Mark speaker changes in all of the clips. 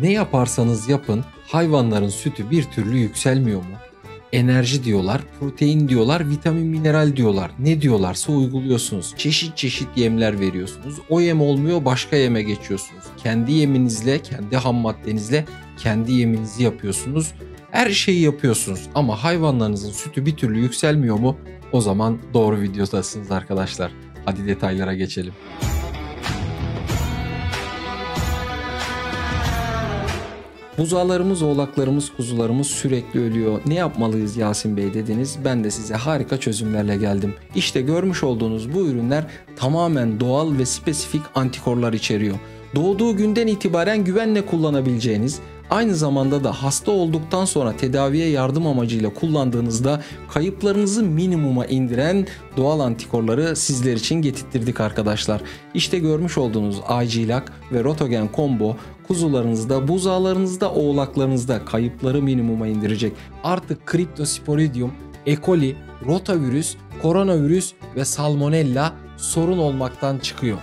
Speaker 1: Ne yaparsanız yapın hayvanların sütü bir türlü yükselmiyor mu? Enerji diyorlar, protein diyorlar, vitamin mineral diyorlar. Ne diyorlarsa uyguluyorsunuz. Çeşit çeşit yemler veriyorsunuz. O yem olmuyor başka yeme geçiyorsunuz. Kendi yeminizle, kendi ham maddenizle kendi yeminizi yapıyorsunuz. Her şeyi yapıyorsunuz ama hayvanlarınızın sütü bir türlü yükselmiyor mu? O zaman doğru videodasınız arkadaşlar. Hadi detaylara geçelim. Buzağlarımız, oğlaklarımız, kuzularımız sürekli ölüyor. Ne yapmalıyız Yasin Bey dediniz. Ben de size harika çözümlerle geldim. İşte görmüş olduğunuz bu ürünler tamamen doğal ve spesifik antikorlar içeriyor. Doğduğu günden itibaren güvenle kullanabileceğiniz, aynı zamanda da hasta olduktan sonra tedaviye yardım amacıyla kullandığınızda kayıplarınızı minimuma indiren doğal antikorları sizler için getirttirdik arkadaşlar. İşte görmüş olduğunuz acilak ve rotogen combo kuzularınızda, buzağlarınızda, oğlaklarınızda kayıpları minimuma indirecek. Artık kriptosporidium, E. coli, rotavirüs, koronavirüs ve salmonella sorun olmaktan çıkıyor.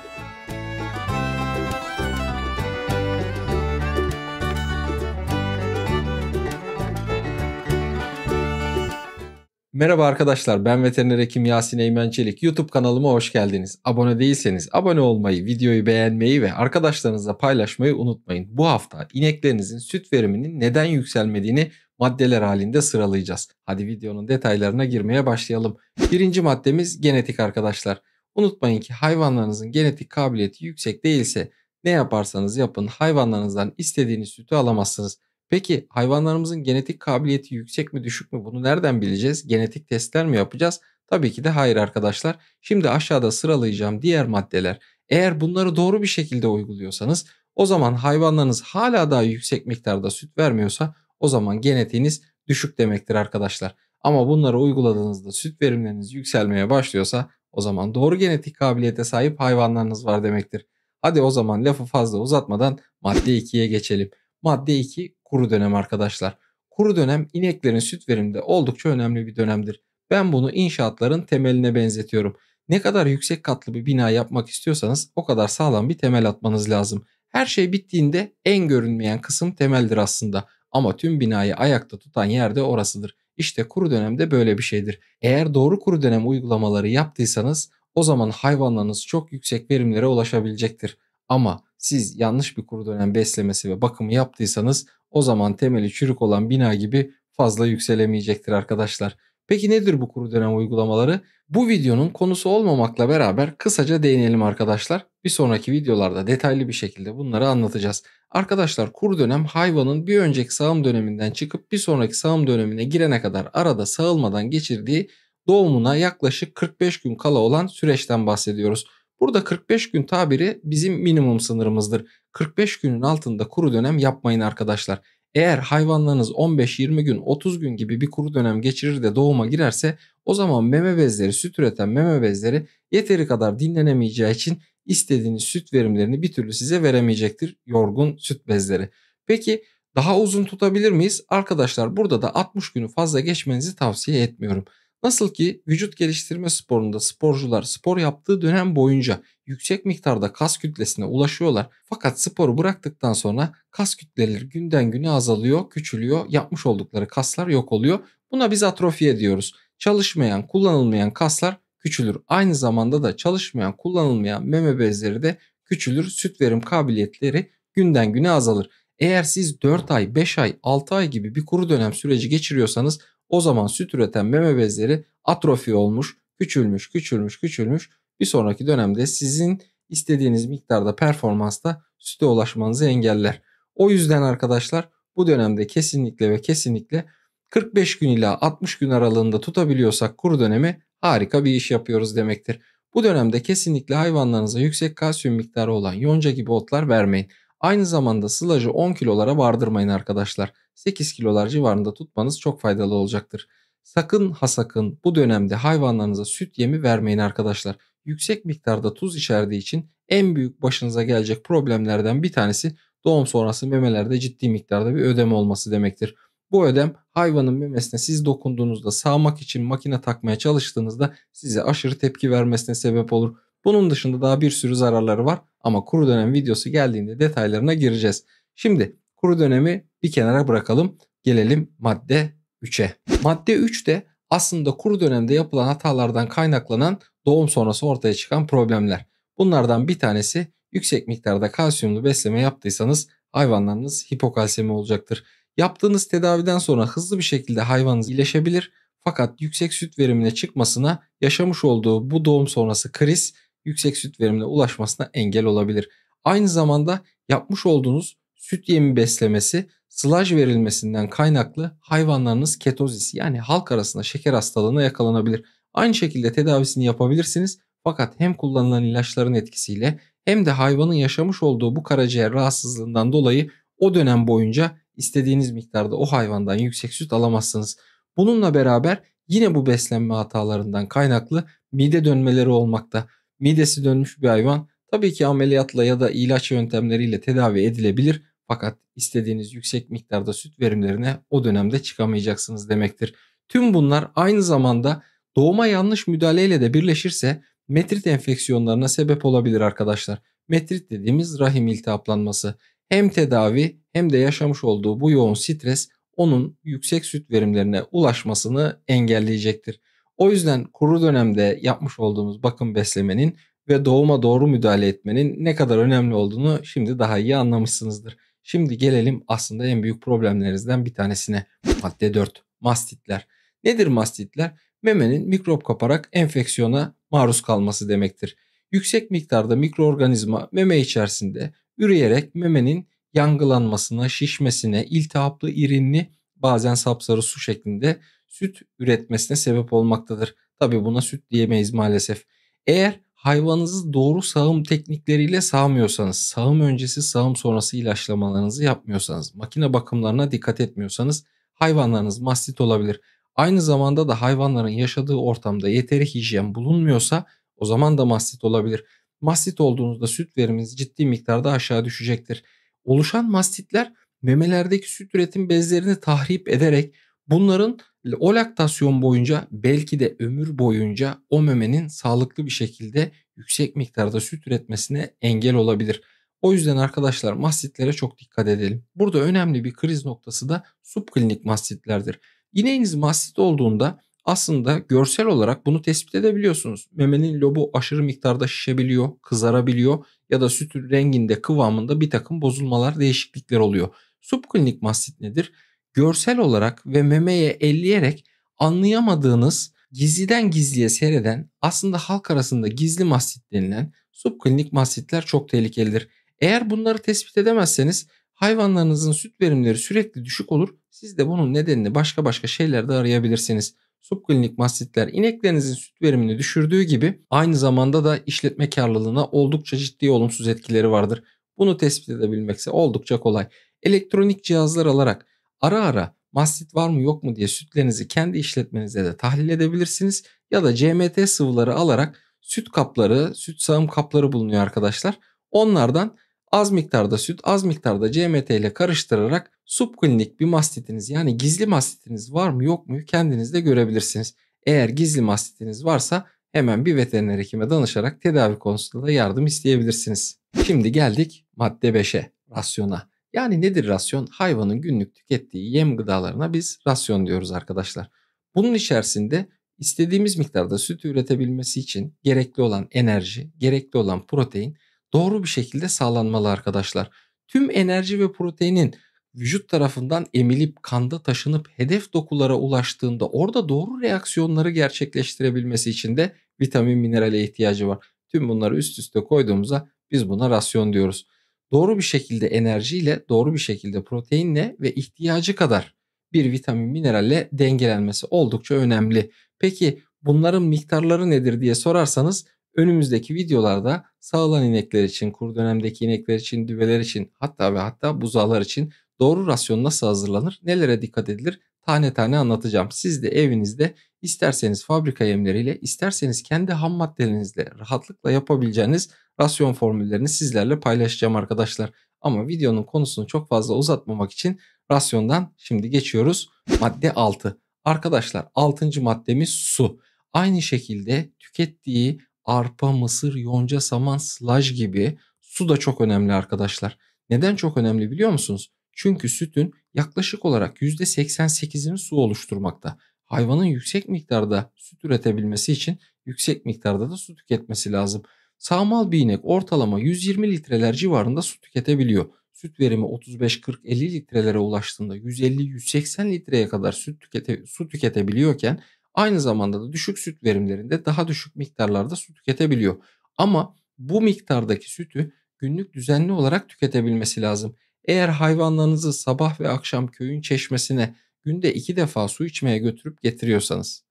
Speaker 1: Merhaba arkadaşlar ben veteriner hekim Yasin Eymen Çelik. YouTube kanalıma hoş geldiniz. Abone değilseniz abone olmayı, videoyu beğenmeyi ve arkadaşlarınızla paylaşmayı unutmayın. Bu hafta ineklerinizin süt veriminin neden yükselmediğini maddeler halinde sıralayacağız. Hadi videonun detaylarına girmeye başlayalım. Birinci maddemiz genetik arkadaşlar. Unutmayın ki hayvanlarınızın genetik kabiliyeti yüksek değilse ne yaparsanız yapın hayvanlarınızdan istediğiniz sütü alamazsınız. Peki hayvanlarımızın genetik kabiliyeti yüksek mi düşük mü bunu nereden bileceğiz? Genetik testler mi yapacağız? Tabii ki de hayır arkadaşlar. Şimdi aşağıda sıralayacağım diğer maddeler. Eğer bunları doğru bir şekilde uyguluyorsanız o zaman hayvanlarınız hala daha yüksek miktarda süt vermiyorsa o zaman genetiğiniz düşük demektir arkadaşlar. Ama bunları uyguladığınızda süt verimleriniz yükselmeye başlıyorsa o zaman doğru genetik kabiliyete sahip hayvanlarınız var demektir. Hadi o zaman lafı fazla uzatmadan madde 2'ye geçelim. Madde 2 kuru dönem arkadaşlar. Kuru dönem ineklerin süt veriminde oldukça önemli bir dönemdir. Ben bunu inşaatların temeline benzetiyorum. Ne kadar yüksek katlı bir bina yapmak istiyorsanız o kadar sağlam bir temel atmanız lazım. Her şey bittiğinde en görünmeyen kısım temeldir aslında ama tüm binayı ayakta tutan yer de orasıdır. İşte kuru dönemde böyle bir şeydir. Eğer doğru kuru dönem uygulamaları yaptıysanız o zaman hayvanlarınız çok yüksek verimlere ulaşabilecektir. Ama siz yanlış bir kuru dönem beslemesi ve bakımı yaptıysanız o zaman temeli çürük olan bina gibi fazla yükselemeyecektir arkadaşlar. Peki nedir bu kuru dönem uygulamaları? Bu videonun konusu olmamakla beraber kısaca değinelim arkadaşlar. Bir sonraki videolarda detaylı bir şekilde bunları anlatacağız. Arkadaşlar kuru dönem hayvanın bir önceki sağım döneminden çıkıp bir sonraki sağım dönemine girene kadar arada sağılmadan geçirdiği doğumuna yaklaşık 45 gün kala olan süreçten bahsediyoruz. Burada 45 gün tabiri bizim minimum sınırımızdır. 45 günün altında kuru dönem yapmayın arkadaşlar. Eğer hayvanlarınız 15-20 gün 30 gün gibi bir kuru dönem geçirir de doğuma girerse o zaman meme bezleri süt üreten meme bezleri yeteri kadar dinlenemeyeceği için istediğiniz süt verimlerini bir türlü size veremeyecektir yorgun süt bezleri. Peki daha uzun tutabilir miyiz? Arkadaşlar burada da 60 günü fazla geçmenizi tavsiye etmiyorum. Nasıl ki vücut geliştirme sporunda sporcular spor yaptığı dönem boyunca yüksek miktarda kas kütlesine ulaşıyorlar. Fakat sporu bıraktıktan sonra kas kütleleri günden güne azalıyor, küçülüyor, yapmış oldukları kaslar yok oluyor. Buna biz atrofi diyoruz. Çalışmayan, kullanılmayan kaslar küçülür. Aynı zamanda da çalışmayan, kullanılmayan meme bezleri de küçülür. Süt verim kabiliyetleri günden güne azalır. Eğer siz 4 ay, 5 ay, 6 ay gibi bir kuru dönem süreci geçiriyorsanız o zaman süt üreten meme bezleri atrofi olmuş, küçülmüş, küçülmüş, küçülmüş bir sonraki dönemde sizin istediğiniz miktarda performansta süte ulaşmanızı engeller. O yüzden arkadaşlar bu dönemde kesinlikle ve kesinlikle 45 gün ila 60 gün aralığında tutabiliyorsak kuru dönemi harika bir iş yapıyoruz demektir. Bu dönemde kesinlikle hayvanlarınıza yüksek kalsiyum miktarı olan yonca gibi otlar vermeyin. Aynı zamanda sılacı 10 kilolara vardırmayın arkadaşlar. 8 kilolar civarında tutmanız çok faydalı olacaktır. Sakın ha sakın bu dönemde hayvanlarınıza süt yemi vermeyin arkadaşlar yüksek miktarda tuz içerdiği için en büyük başınıza gelecek problemlerden bir tanesi doğum sonrası memelerde ciddi miktarda bir ödem olması demektir. Bu ödem hayvanın memesine siz dokunduğunuzda sağmak için makine takmaya çalıştığınızda size aşırı tepki vermesine sebep olur. Bunun dışında daha bir sürü zararları var ama kuru dönem videosu geldiğinde detaylarına gireceğiz. Şimdi kuru dönemi bir kenara bırakalım. Gelelim madde 3'e. Madde 3 de aslında kuru dönemde yapılan hatalardan kaynaklanan doğum sonrası ortaya çıkan problemler. Bunlardan bir tanesi yüksek miktarda kalsiyumlu besleme yaptıysanız hayvanlarınız hipokalsemi olacaktır. Yaptığınız tedaviden sonra hızlı bir şekilde hayvanınız iyileşebilir fakat yüksek süt verimine çıkmasına yaşamış olduğu bu doğum sonrası kriz yüksek süt verimine ulaşmasına engel olabilir. Aynı zamanda yapmış olduğunuz süt yemi beslemesi sılaj verilmesinden kaynaklı hayvanlarınız ketozis yani halk arasında şeker hastalığına yakalanabilir. Aynı şekilde tedavisini yapabilirsiniz fakat hem kullanılan ilaçların etkisiyle hem de hayvanın yaşamış olduğu bu karaciğer rahatsızlığından dolayı o dönem boyunca istediğiniz miktarda o hayvandan yüksek süt alamazsınız. Bununla beraber yine bu beslenme hatalarından kaynaklı mide dönmeleri olmakta. Midesi dönmüş bir hayvan tabii ki ameliyatla ya da ilaç yöntemleriyle tedavi edilebilir fakat istediğiniz yüksek miktarda süt verimlerine o dönemde çıkamayacaksınız demektir. Tüm bunlar aynı zamanda Doğuma yanlış müdahaleyle de birleşirse metrit enfeksiyonlarına sebep olabilir arkadaşlar. Metrit dediğimiz rahim iltihaplanması. Hem tedavi hem de yaşamış olduğu bu yoğun stres onun yüksek süt verimlerine ulaşmasını engelleyecektir. O yüzden kuru dönemde yapmış olduğumuz bakım beslemenin ve doğuma doğru müdahale etmenin ne kadar önemli olduğunu şimdi daha iyi anlamışsınızdır. Şimdi gelelim aslında en büyük problemlerinizden bir tanesine. Madde 4. Mastitler. Nedir mastitler? memenin mikrop kaparak enfeksiyona maruz kalması demektir. Yüksek miktarda mikroorganizma meme içerisinde üreyerek memenin yangılanmasına, şişmesine, iltihaplı irinli bazen sapsarı su şeklinde süt üretmesine sebep olmaktadır. Tabi buna süt diyemeyiz maalesef. Eğer hayvanınızı doğru sağım teknikleriyle sağmıyorsanız, sağım öncesi sağım sonrası ilaçlamalarınızı yapmıyorsanız, makine bakımlarına dikkat etmiyorsanız hayvanlarınız mastit olabilir. Aynı zamanda da hayvanların yaşadığı ortamda yeteri hijyen bulunmuyorsa o zaman da mastit olabilir. Mastit olduğunuzda süt veriminiz ciddi miktarda aşağı düşecektir. Oluşan mastitler memelerdeki süt üretim bezlerini tahrip ederek bunların o laktasyon boyunca belki de ömür boyunca o memenin sağlıklı bir şekilde yüksek miktarda süt üretmesine engel olabilir. O yüzden arkadaşlar mastitlere çok dikkat edelim. Burada önemli bir kriz noktası da subklinik mastitlerdir. İneğiniz mastit olduğunda aslında görsel olarak bunu tespit edebiliyorsunuz. Memenin lobu aşırı miktarda şişebiliyor, kızarabiliyor ya da süt renginde kıvamında bir takım bozulmalar değişiklikler oluyor. Subklinik mastit nedir? Görsel olarak ve memeye elleyerek anlayamadığınız gizliden gizliye seyreden aslında halk arasında gizli mastit denilen subklinik mastitler çok tehlikelidir. Eğer bunları tespit edemezseniz Hayvanlarınızın süt verimleri sürekli düşük olur. Siz de bunun nedenini başka başka şeylerde arayabilirsiniz. Subklinik mastitler ineklerinizin süt verimini düşürdüğü gibi aynı zamanda da işletme karlılığına oldukça ciddi olumsuz etkileri vardır. Bunu tespit edebilmekse oldukça kolay. Elektronik cihazlar alarak ara ara mastit var mı yok mu diye sütlerinizi kendi işletmenize de tahlil edebilirsiniz. Ya da CMT sıvıları alarak süt kapları, süt sağım kapları bulunuyor arkadaşlar. Onlardan az miktarda süt, az miktarda CMT ile karıştırarak subklinik bir mastitiniz yani gizli mastitiniz var mı yok mu kendiniz de görebilirsiniz. Eğer gizli mastitiniz varsa hemen bir veteriner hekime danışarak tedavi konusunda da yardım isteyebilirsiniz. Şimdi geldik madde 5'e, rasyona. Yani nedir rasyon? Hayvanın günlük tükettiği yem gıdalarına biz rasyon diyoruz arkadaşlar. Bunun içerisinde istediğimiz miktarda süt üretebilmesi için gerekli olan enerji, gerekli olan protein doğru bir şekilde sağlanmalı arkadaşlar. Tüm enerji ve proteinin vücut tarafından emilip kanda taşınıp hedef dokulara ulaştığında orada doğru reaksiyonları gerçekleştirebilmesi için de vitamin minerale ihtiyacı var. Tüm bunları üst üste koyduğumuzda biz buna rasyon diyoruz. Doğru bir şekilde enerjiyle, doğru bir şekilde proteinle ve ihtiyacı kadar bir vitamin mineralle dengelenmesi oldukça önemli. Peki bunların miktarları nedir diye sorarsanız Önümüzdeki videolarda sağılan inekler için, kuru dönemdeki inekler için, düveler için hatta ve hatta buzağlar için doğru rasyon nasıl hazırlanır, nelere dikkat edilir tane tane anlatacağım. Siz de evinizde isterseniz fabrika yemleriyle, isterseniz kendi ham maddelerinizle rahatlıkla yapabileceğiniz rasyon formüllerini sizlerle paylaşacağım arkadaşlar. Ama videonun konusunu çok fazla uzatmamak için rasyondan şimdi geçiyoruz. Madde 6. Arkadaşlar 6. maddemiz su. Aynı şekilde tükettiği arpa, mısır, yonca, saman, slaj gibi su da çok önemli arkadaşlar. Neden çok önemli biliyor musunuz? Çünkü sütün yaklaşık olarak %88'ini su oluşturmakta. Hayvanın yüksek miktarda süt üretebilmesi için yüksek miktarda da su tüketmesi lazım. Sağmal bir inek ortalama 120 litreler civarında su tüketebiliyor. Süt verimi 35-40-50 litrelere ulaştığında 150-180 litreye kadar süt, tükete, su tüketebiliyorken Aynı zamanda da düşük süt verimlerinde daha düşük miktarlarda su tüketebiliyor. Ama bu miktardaki sütü günlük düzenli olarak tüketebilmesi lazım. Eğer hayvanlarınızı sabah ve akşam köyün çeşmesine günde iki defa su içmeye götürüp getiriyorsanız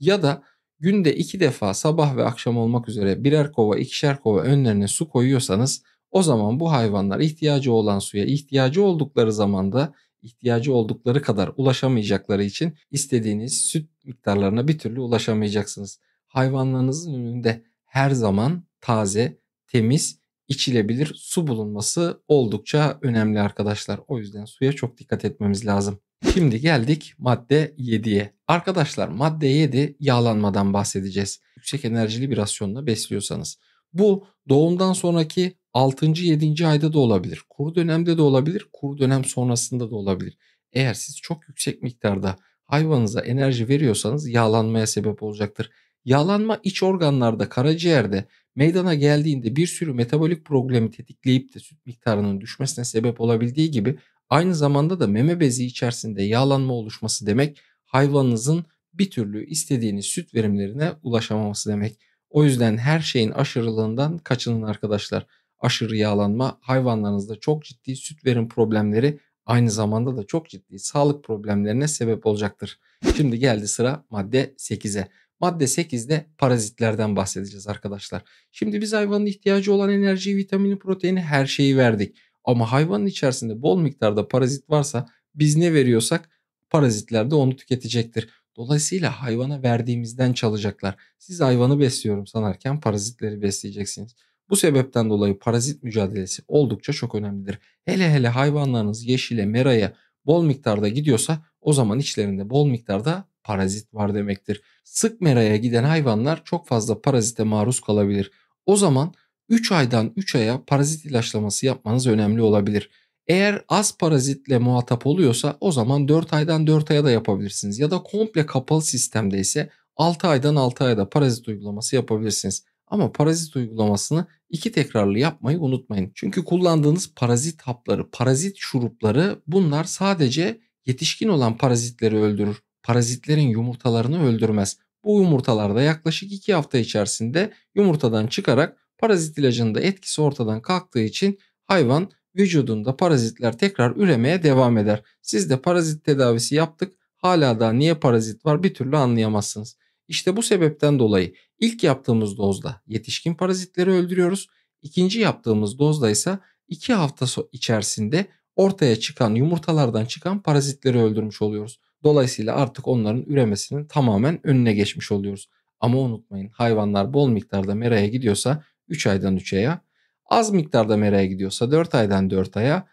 Speaker 1: ya da günde iki defa sabah ve akşam olmak üzere birer kova ikişer kova önlerine su koyuyorsanız o zaman bu hayvanlar ihtiyacı olan suya ihtiyacı oldukları zamanda ihtiyacı oldukları kadar ulaşamayacakları için istediğiniz süt miktarlarına bir türlü ulaşamayacaksınız. Hayvanlarınızın önünde her zaman taze, temiz, içilebilir su bulunması oldukça önemli arkadaşlar. O yüzden suya çok dikkat etmemiz lazım. Şimdi geldik madde 7'ye. Arkadaşlar madde 7 yağlanmadan bahsedeceğiz. Yüksek enerjili bir rasyonla besliyorsanız. Bu doğumdan sonraki 6. 7. ayda da olabilir. Kuru dönemde de olabilir. Kuru dönem sonrasında da olabilir. Eğer siz çok yüksek miktarda hayvanınıza enerji veriyorsanız yağlanmaya sebep olacaktır. Yağlanma iç organlarda, karaciğerde meydana geldiğinde bir sürü metabolik problemi tetikleyip de süt miktarının düşmesine sebep olabildiği gibi aynı zamanda da meme bezi içerisinde yağlanma oluşması demek hayvanınızın bir türlü istediğiniz süt verimlerine ulaşamaması demek. O yüzden her şeyin aşırılığından kaçının arkadaşlar aşırı yağlanma hayvanlarınızda çok ciddi süt verim problemleri aynı zamanda da çok ciddi sağlık problemlerine sebep olacaktır. Şimdi geldi sıra madde 8'e. Madde 8'de parazitlerden bahsedeceğiz arkadaşlar. Şimdi biz hayvanın ihtiyacı olan enerjiyi, vitamini, proteini her şeyi verdik. Ama hayvanın içerisinde bol miktarda parazit varsa biz ne veriyorsak parazitler de onu tüketecektir. Dolayısıyla hayvana verdiğimizden çalacaklar. Siz hayvanı besliyorum sanarken parazitleri besleyeceksiniz. Bu sebepten dolayı parazit mücadelesi oldukça çok önemlidir. Hele hele hayvanlarınız yeşile, meraya bol miktarda gidiyorsa o zaman içlerinde bol miktarda parazit var demektir. Sık meraya giden hayvanlar çok fazla parazite maruz kalabilir. O zaman 3 aydan 3 aya parazit ilaçlaması yapmanız önemli olabilir. Eğer az parazitle muhatap oluyorsa o zaman 4 aydan 4 aya da yapabilirsiniz. Ya da komple kapalı sistemde ise 6 aydan 6 aya da parazit uygulaması yapabilirsiniz. Ama parazit uygulamasını iki tekrarlı yapmayı unutmayın. Çünkü kullandığınız parazit hapları, parazit şurupları bunlar sadece yetişkin olan parazitleri öldürür. Parazitlerin yumurtalarını öldürmez. Bu yumurtalarda yaklaşık 2 hafta içerisinde yumurtadan çıkarak parazit ilacının etkisi ortadan kalktığı için hayvan vücudunda parazitler tekrar üremeye devam eder. Siz de parazit tedavisi yaptık hala da niye parazit var bir türlü anlayamazsınız. İşte bu sebepten dolayı ilk yaptığımız dozda yetişkin parazitleri öldürüyoruz. İkinci yaptığımız dozda ise 2 hafta içerisinde ortaya çıkan yumurtalardan çıkan parazitleri öldürmüş oluyoruz. Dolayısıyla artık onların üremesinin tamamen önüne geçmiş oluyoruz. Ama unutmayın hayvanlar bol miktarda meraya gidiyorsa 3 aydan 3 aya, az miktarda meraya gidiyorsa 4 aydan 4 aya,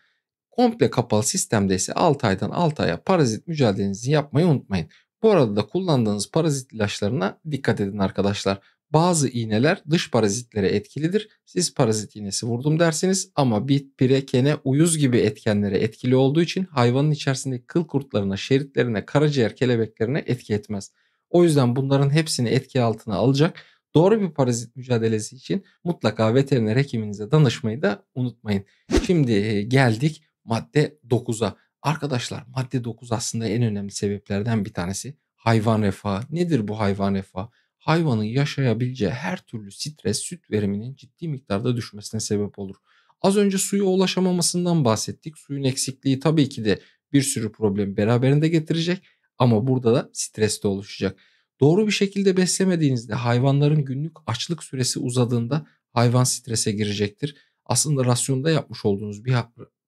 Speaker 1: komple kapalı sistemde ise 6 aydan 6 aya parazit mücadelenizi yapmayı unutmayın. Bu arada da kullandığınız parazit ilaçlarına dikkat edin arkadaşlar. Bazı iğneler dış parazitlere etkilidir. Siz parazit iğnesi vurdum dersiniz ama bit, pire, kene, uyuz gibi etkenlere etkili olduğu için hayvanın içerisindeki kıl kurtlarına, şeritlerine, karaciğer kelebeklerine etki etmez. O yüzden bunların hepsini etki altına alacak doğru bir parazit mücadelesi için mutlaka veteriner hekiminize danışmayı da unutmayın. Şimdi geldik madde 9'a. Arkadaşlar madde 9 aslında en önemli sebeplerden bir tanesi. Hayvan refahı. Nedir bu hayvan refahı? Hayvanın yaşayabileceği her türlü stres süt veriminin ciddi miktarda düşmesine sebep olur. Az önce suya ulaşamamasından bahsettik. Suyun eksikliği tabii ki de bir sürü problem beraberinde getirecek ama burada da stres de oluşacak. Doğru bir şekilde beslemediğinizde hayvanların günlük açlık süresi uzadığında hayvan strese girecektir. Aslında rasyonda yapmış olduğunuz bir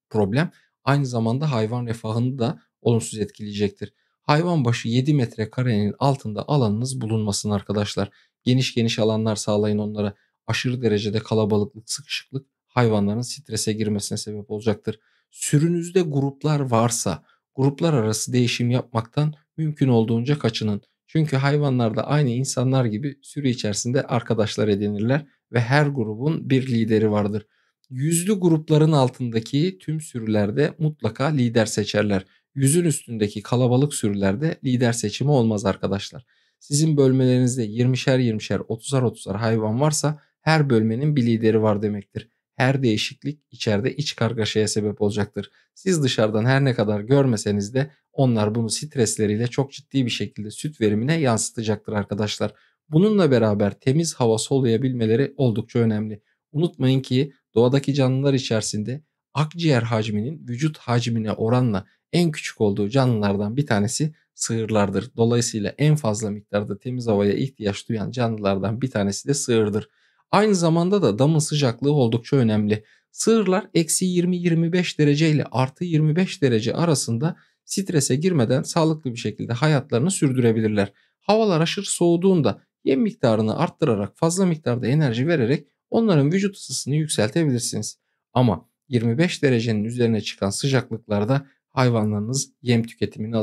Speaker 1: problem aynı zamanda hayvan refahını da olumsuz etkileyecektir. Hayvan başı 7 metre karenin altında alanınız bulunmasın arkadaşlar. Geniş geniş alanlar sağlayın onlara. Aşırı derecede kalabalıklık, sıkışıklık hayvanların strese girmesine sebep olacaktır. Sürünüzde gruplar varsa gruplar arası değişim yapmaktan mümkün olduğunca kaçının. Çünkü hayvanlar da aynı insanlar gibi sürü içerisinde arkadaşlar edinirler ve her grubun bir lideri vardır yüzlü grupların altındaki tüm sürülerde mutlaka lider seçerler. Yüzün üstündeki kalabalık sürülerde lider seçimi olmaz arkadaşlar. Sizin bölmelerinizde 20'şer 20'şer 30'ar 30'ar hayvan varsa her bölmenin bir lideri var demektir. Her değişiklik içeride iç kargaşaya sebep olacaktır. Siz dışarıdan her ne kadar görmeseniz de onlar bunu stresleriyle çok ciddi bir şekilde süt verimine yansıtacaktır arkadaşlar. Bununla beraber temiz hava soluyabilmeleri oldukça önemli. Unutmayın ki doğadaki canlılar içerisinde akciğer hacminin vücut hacmine oranla en küçük olduğu canlılardan bir tanesi sığırlardır. Dolayısıyla en fazla miktarda temiz havaya ihtiyaç duyan canlılardan bir tanesi de sığırdır. Aynı zamanda da damın sıcaklığı oldukça önemli. Sığırlar eksi 20-25 derece ile artı 25 derece arasında strese girmeden sağlıklı bir şekilde hayatlarını sürdürebilirler. Havalar aşırı soğuduğunda yem miktarını arttırarak fazla miktarda enerji vererek onların vücut ısısını yükseltebilirsiniz. Ama 25 derecenin üzerine çıkan sıcaklıklarda hayvanlarınız yem tüketimini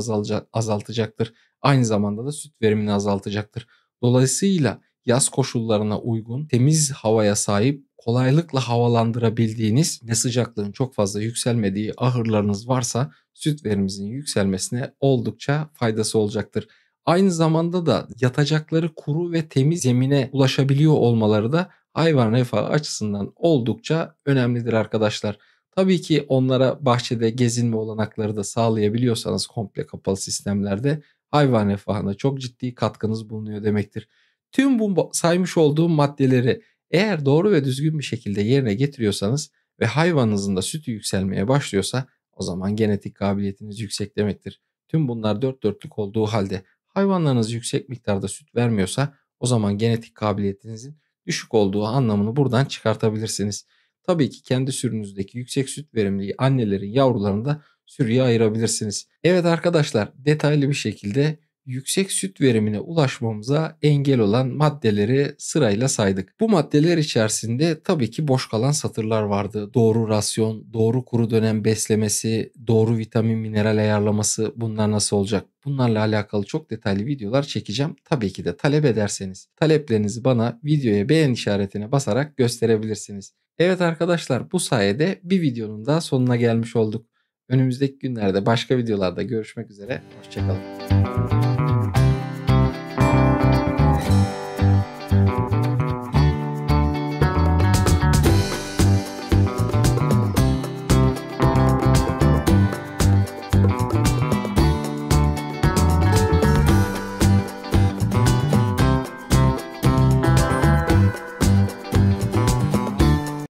Speaker 1: azaltacaktır. Aynı zamanda da süt verimini azaltacaktır. Dolayısıyla yaz koşullarına uygun, temiz havaya sahip, kolaylıkla havalandırabildiğiniz ve sıcaklığın çok fazla yükselmediği ahırlarınız varsa süt verimizin yükselmesine oldukça faydası olacaktır. Aynı zamanda da yatacakları kuru ve temiz zemine ulaşabiliyor olmaları da hayvan refahı açısından oldukça önemlidir arkadaşlar. Tabii ki onlara bahçede gezinme olanakları da sağlayabiliyorsanız komple kapalı sistemlerde hayvan refahına çok ciddi katkınız bulunuyor demektir. Tüm bu saymış olduğum maddeleri eğer doğru ve düzgün bir şekilde yerine getiriyorsanız ve hayvanınızın da sütü yükselmeye başlıyorsa o zaman genetik kabiliyetiniz yüksek demektir. Tüm bunlar dört dörtlük olduğu halde hayvanlarınız yüksek miktarda süt vermiyorsa o zaman genetik kabiliyetinizin düşük olduğu anlamını buradan çıkartabilirsiniz. Tabii ki kendi sürünüzdeki yüksek süt verimliliği annelerin yavrularını da sürüye ayırabilirsiniz. Evet arkadaşlar detaylı bir şekilde yüksek süt verimine ulaşmamıza engel olan maddeleri sırayla saydık. Bu maddeler içerisinde tabii ki boş kalan satırlar vardı. Doğru rasyon, doğru kuru dönem beslemesi, doğru vitamin mineral ayarlaması bunlar nasıl olacak? Bunlarla alakalı çok detaylı videolar çekeceğim. Tabii ki de talep ederseniz taleplerinizi bana videoya beğen işaretine basarak gösterebilirsiniz. Evet arkadaşlar bu sayede bir videonun daha sonuna gelmiş olduk. Önümüzdeki günlerde başka videolarda görüşmek üzere. Hoşçakalın.